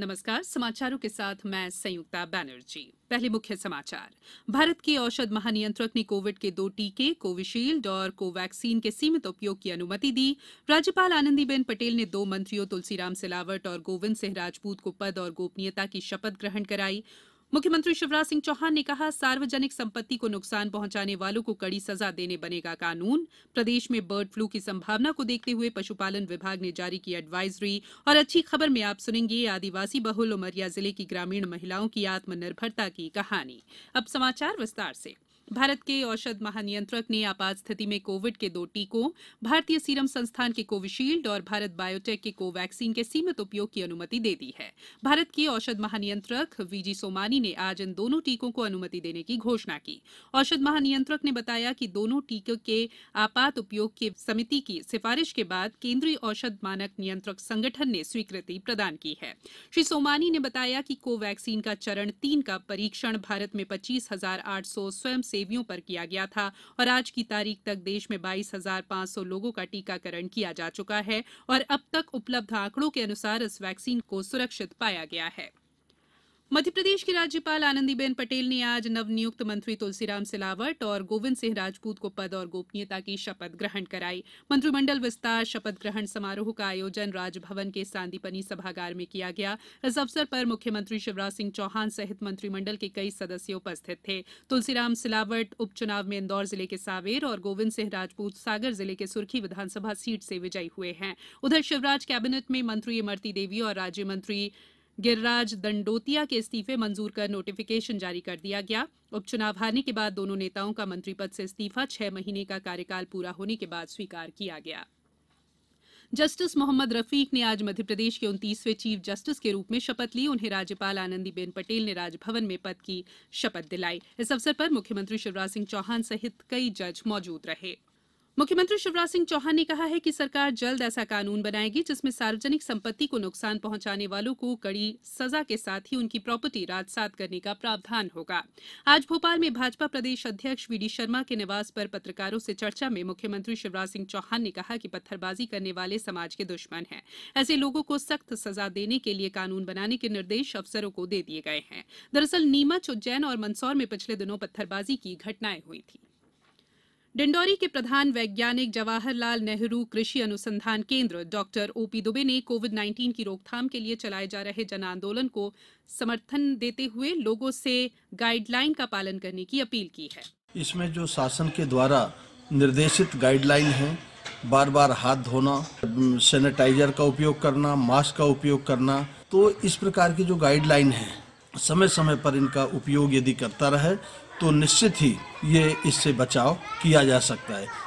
नमस्कार समाचारों के साथ मैं संयुक्ता बैनर्जी पहले मुख्य समाचार भारत के औषध महानियंत्रक ने कोविड के दो टीके कोविशील्ड और कोवैक्सीन के सीमित उपयोग की अनुमति दी राज्यपाल आनंदीबेन पटेल ने दो मंत्रियों तुलसीराम सिलावट और गोविंद सिंह राजपूत को पद और गोपनीयता की शपथ ग्रहण कराई मुख्यमंत्री शिवराज सिंह चौहान ने कहा सार्वजनिक संपत्ति को नुकसान पहुंचाने वालों को कड़ी सजा देने बनेगा कानून प्रदेश में बर्ड फ्लू की संभावना को देखते हुए पशुपालन विभाग ने जारी की एडवाइजरी और अच्छी खबर में आप सुनेंगे आदिवासी बहुल उमरिया जिले की ग्रामीण महिलाओं की आत्मनिर्भरता की कहानी अब समाचार विस्तार से भारत के औषध महानियंत्रक ने आपात स्थिति में कोविड के दो टीकों भारतीय सीरम संस्थान के कोविशील्ड और भारत बायोटेक के कोवैक्सीन के सीमित उपयोग की अनुमति दे दी है भारत के औषध महानियंत्रक वीजी सोमानी ने आज इन दोनों टीकों को अनुमति देने की घोषणा की औषध महानियंत्रक ने बताया कि दोनों टीकों के आपात उपयोग की समिति की सिफारिश के बाद केंद्रीय औषध मानक नियंत्रक संगठन ने स्वीकृति प्रदान की है श्री सोमानी ने बताया कि कोवैक्सीन का चरण तीन का परीक्षण भारत में पच्चीस हजार आठ सौ स्वयं सेवियों पर किया गया था और आज की तारीख तक देश में बाईस हजार पांच सौ लोगों का टीकाकरण किया जा चुका है और अब तक उपलब्ध आंकड़ों के अनुसार इस वैक्सीन को सुरक्षित पाया गया है राज्यपाल मध्यप्रदेश की राज्यपाल आनंदीबेन पटेल ने आज नवनियुक्त मंत्री तुलसीराम सिलावट और गोविंद सिंह राजपूत को पद और गोपनीयता की शपथ ग्रहण कराई मंत्रिमंडल विस्तार शपथ ग्रहण समारोह का आयोजन राजभवन के सांदीपनी सभागार में किया गया इस अवसर पर मुख्यमंत्री शिवराज सिंह चौहान सहित मंत्रिमंडल के कई सदस्य उपस्थित थे तुलसीराम सिलावट उपचुनाव में इंदौर जिले के सावेर और गोविंद सिंह राजपूत सागर जिले के सुर्खी विधानसभा सीट से विजयी हुए हैं उधर शिवराज कैबिनेट में मंत्री इमरती देवी और राज्य मंत्री गिरिराज दंडोतिया के इस्तीफे मंजूर कर नोटिफिकेशन जारी कर दिया गया उपचुनाव हारने के बाद दोनों नेताओं का मंत्री पद से इस्तीफा छह महीने का कार्यकाल पूरा होने के बाद स्वीकार किया गया जस्टिस मोहम्मद रफीक ने आज मध्यप्रदेश के उनतीसवें चीफ जस्टिस के रूप में शपथ ली उन्हें राज्यपाल आनंदीबेन पटेल ने राजभवन में पद की शपथ दिलाई इस अवसर पर मुख्यमंत्री शिवराज सिंह चौहान सहित कई जज मौजूद रहे मुख्यमंत्री शिवराज सिंह चौहान ने कहा है कि सरकार जल्द ऐसा कानून बनाएगी जिसमें सार्वजनिक संपत्ति को नुकसान पहुंचाने वालों को कड़ी सजा के साथ ही उनकी प्रॉपर्टी राजसात करने का प्रावधान होगा आज भोपाल में भाजपा प्रदेश अध्यक्ष वीडी शर्मा के निवास पर पत्रकारों से चर्चा में मुख्यमंत्री शिवराज सिंह चौहान ने कहा कि पत्थरबाजी करने वाले समाज के दुश्मन हैं ऐसे लोगों को सख्त सजा देने के लिए कानून बनाने के निर्देश अफसरों को दे दिए गए हैं दरअसल नीमच उज्जैन और मंदसौर में पिछले दिनों पत्थरबाजी की घटनाएं हुई थी डिंडौरी के प्रधान वैज्ञानिक जवाहरलाल नेहरू कृषि अनुसंधान केंद्र डॉक्टर ओपी दुबे ने कोविड नाइन्टीन की रोकथाम के लिए चलाए जा रहे जन आंदोलन को समर्थन देते हुए लोगों से गाइडलाइन का पालन करने की अपील की है इसमें जो शासन के द्वारा निर्देशित गाइडलाइन है बार बार हाथ धोना सैनिटाइजर का उपयोग करना मास्क का उपयोग करना तो इस प्रकार की जो गाइडलाइन है समय समय पर इनका उपयोग यदि करता रहे तो निश्चित ही ये इससे बचाव किया जा सकता है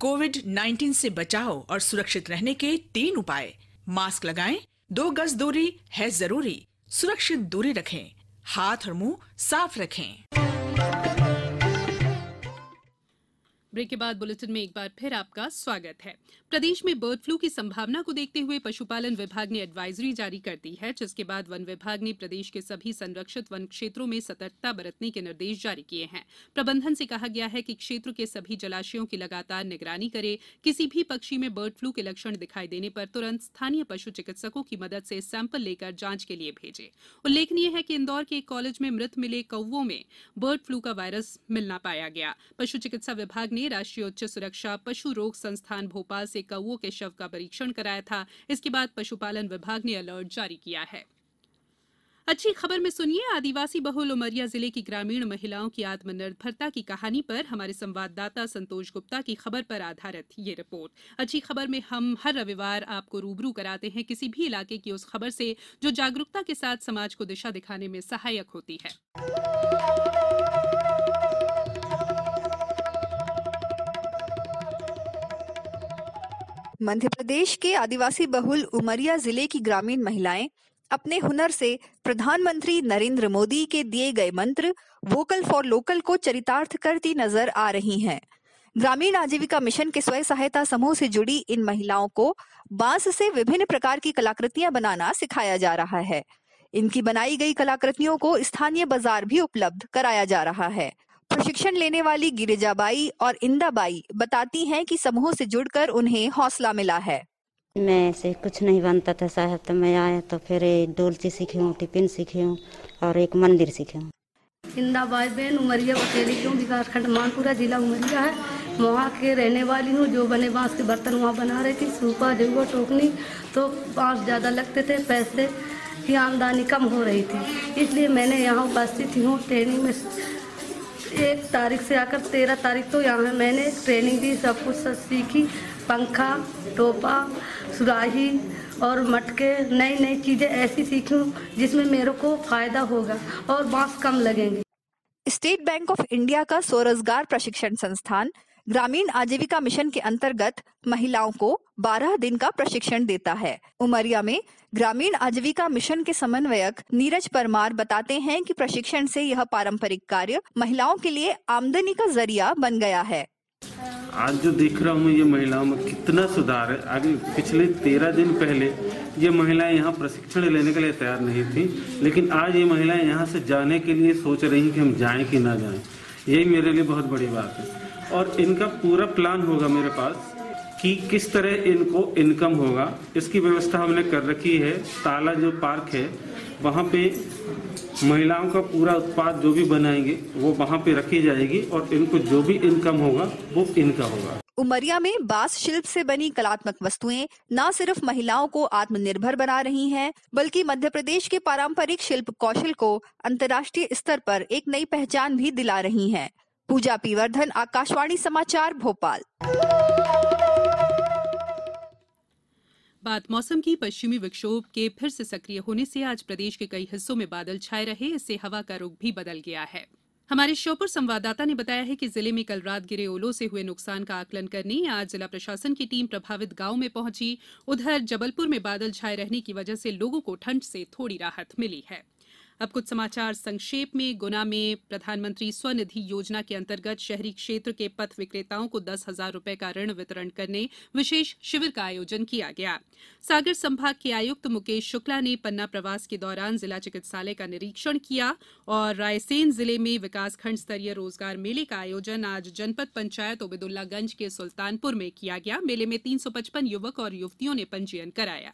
कोविड 19 से बचाव और सुरक्षित रहने के तीन उपाय मास्क लगाएं, दो गज दूरी है जरूरी सुरक्षित दूरी रखें हाथ और मुंह साफ रखें ब्रेक के बाद बुलेटिन में एक बार फिर आपका स्वागत है प्रदेश में बर्ड फ्लू की संभावना को देखते हुए पशुपालन विभाग ने एडवाइजरी जारी कर दी है जिसके बाद वन विभाग ने प्रदेश के सभी संरक्षित वन क्षेत्रों में सतर्कता बरतने के निर्देश जारी किए हैं प्रबंधन से कहा गया है कि क्षेत्र के सभी जलाशयों की लगातार निगरानी करे किसी भी पक्षी में बर्ड फ्लू के लक्षण दिखाई देने पर तुरंत स्थानीय पशु चिकित्सकों की मदद से सैंपल लेकर जांच के लिए भेजे उल्लेखनीय है कि इंदौर के एक कॉलेज में मृत मिले कौओं में बर्ड फ्लू का वायरस मिलना पाया गया पशु चिकित्सा विभाग ने राष्ट्रीय उच्च सुरक्षा पशु रोग संस्थान भोपाल से कौओं के शव का परीक्षण कराया था इसके बाद पशुपालन विभाग ने अलर्ट जारी किया है अच्छी खबर में सुनिए आदिवासी बहुल उमरिया जिले की ग्रामीण महिलाओं की आत्मनिर्भरता की कहानी पर हमारे संवाददाता संतोष गुप्ता की खबर पर आधारित ये रिपोर्ट अच्छी खबर में हम हर रविवार आपको रूबरू कराते हैं किसी भी इलाके की उस खबर से जो जागरूकता के साथ समाज को दिशा दिखाने में सहायक होती है मध्य प्रदेश के आदिवासी बहुल उमरिया जिले की ग्रामीण महिलाएं अपने हुनर से प्रधानमंत्री नरेंद्र मोदी के दिए गए मंत्र वोकल फॉर लोकल को चरितार्थ करती नजर आ रही हैं। ग्रामीण आजीविका मिशन के स्वयं सहायता समूह से जुड़ी इन महिलाओं को बांस से विभिन्न प्रकार की कलाकृतियां बनाना सिखाया जा रहा है इनकी बनाई गई कलाकृतियों को स्थानीय बाजार भी उपलब्ध कराया जा रहा है प्रशिक्षण लेने वाली गिरिजाबाई और इंदाबाई बताती हैं कि समूह से जुड़कर उन्हें हौसला मिला है मैं ऐसे कुछ नहीं बनता था साहब तो मैं आया तो फिर डोलची सीखी हूँ टिफिन सीखी हूँ और एक मंदिर सीखी हूँ इंदाबाई बहन उमरिया बकेली क्यों विकासखंड मानपुरा जिला उमरिया है वहाँ के रहने वाली हूँ जो बने बांस के बर्तन वहाँ बना रहे थे सूपा जो टोकनी तो बांस ज़्यादा लगते थे पैसे की आमदनी कम हो रही थी इसलिए मैंने यहाँ उपस्थित हूँ ट्रेनिंग में एक तारीख से आकर तेरह तारीख तो यहाँ मैंने ट्रेनिंग दी सब कुछ सीखी पंखा टोपा सुराही और मटके नई नई चीज़ें ऐसी सीखूं जिसमें मेरे को फ़ायदा होगा और बांस कम लगेंगे स्टेट बैंक ऑफ इंडिया का स्वरोजगार प्रशिक्षण संस्थान ग्रामीण आजीविका मिशन के अंतर्गत महिलाओं को 12 दिन का प्रशिक्षण देता है उमरिया में ग्रामीण आजीविका मिशन के समन्वयक नीरज परमार बताते हैं कि प्रशिक्षण से यह पारंपरिक कार्य महिलाओं के लिए आमदनी का जरिया बन गया है आज जो देख रहा हूँ ये महिलाओं में कितना सुधार है आगे पिछले तेरह दिन पहले ये महिलाएं यहाँ प्रशिक्षण लेने के लिए तैयार नहीं थी लेकिन आज ये महिलाएं यहाँ से जाने के लिए सोच रही कि हम जाएं कि ना जाएं यही मेरे लिए बहुत बड़ी बात है और इनका पूरा प्लान होगा मेरे पास कि किस तरह इनको इनकम होगा इसकी व्यवस्था हमने कर रखी है ताला जो पार्क है वहाँ पे महिलाओं का पूरा उत्पाद जो भी बनाएंगे वो वहाँ पे रखी जाएगी और इनको जो भी इनकम होगा वो इनका होगा उमरिया में बांस शिल्प से बनी कलात्मक वस्तुएं न सिर्फ महिलाओं को आत्मनिर्भर बना रही हैं, बल्कि मध्य प्रदेश के पारंपरिक शिल्प कौशल को अंतर्राष्ट्रीय स्तर पर एक नई पहचान भी दिला रही हैं। पूजा पीवर्धन आकाशवाणी समाचार भोपाल बात मौसम की पश्चिमी विक्षोभ के फिर से सक्रिय होने से आज प्रदेश के कई हिस्सों में बादल छाए रहे इससे हवा का रुख भी बदल गया है हमारे श्योपुर संवाददाता ने बताया है कि जिले में कल रात गिरे ओलों से हुए नुकसान का आकलन करने आज जिला प्रशासन की टीम प्रभावित गांव में पहुंची उधर जबलपुर में बादल छाए रहने की वजह से लोगों को ठंड से थोड़ी राहत मिली है अब कुछ समाचार संक्षेप में गुना में प्रधानमंत्री स्वनिधि योजना के अंतर्गत शहरी क्षेत्र के पथ विक्रेताओं को दस हजार रूपये का ऋण वितरण करने विशेष शिविर का आयोजन किया गया सागर संभाग के आयुक्त मुकेश शुक्ला ने पन्ना प्रवास के दौरान जिला चिकित्सालय का निरीक्षण किया और रायसेन जिले में विकासखंड स्तरीय रोजगार मेले का आयोजन आज जनपद पंचायत ओबेदुल्लागंज के सुल्तानपुर में किया गया मेले में तीन युवक और युवतियों ने पंजीयन कराया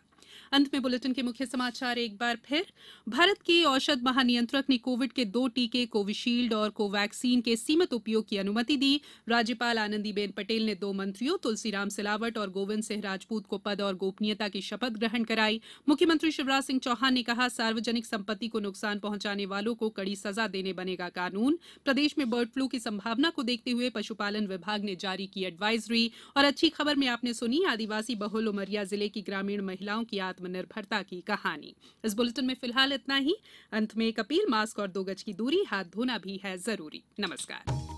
अंत में बुलेटिन के मुख्य समाचार एक बार फिर भारत के औषध महानियंत्रक ने कोविड के दो टीके कोविशील्ड और कोवैक्सीन के सीमित उपयोग की अनुमति दी राज्यपाल आनंदीबेन पटेल ने दो मंत्रियों तुलसीराम सिलावट और गोविंद सिंह राजपूत को पद और गोपनीयता की शपथ ग्रहण कराई मुख्यमंत्री शिवराज सिंह चौहान ने कहा सार्वजनिक संपत्ति को नुकसान पहुंचाने वालों को कड़ी सजा देने बनेगा कानून प्रदेश में बर्ड फ्लू की संभावना को देखते हुए पशुपालन विभाग ने जारी की एडवाइजरी और अच्छी खबर में आपने सुनी आदिवासी बहुल उमरिया जिले की ग्रामीण महिलाओं की आत्मनिर्भरता की कहानी इस बुलेटिन में फिलहाल इतना ही अंत में एक अपील मास्क और दो गज की दूरी हाथ धोना भी है जरूरी नमस्कार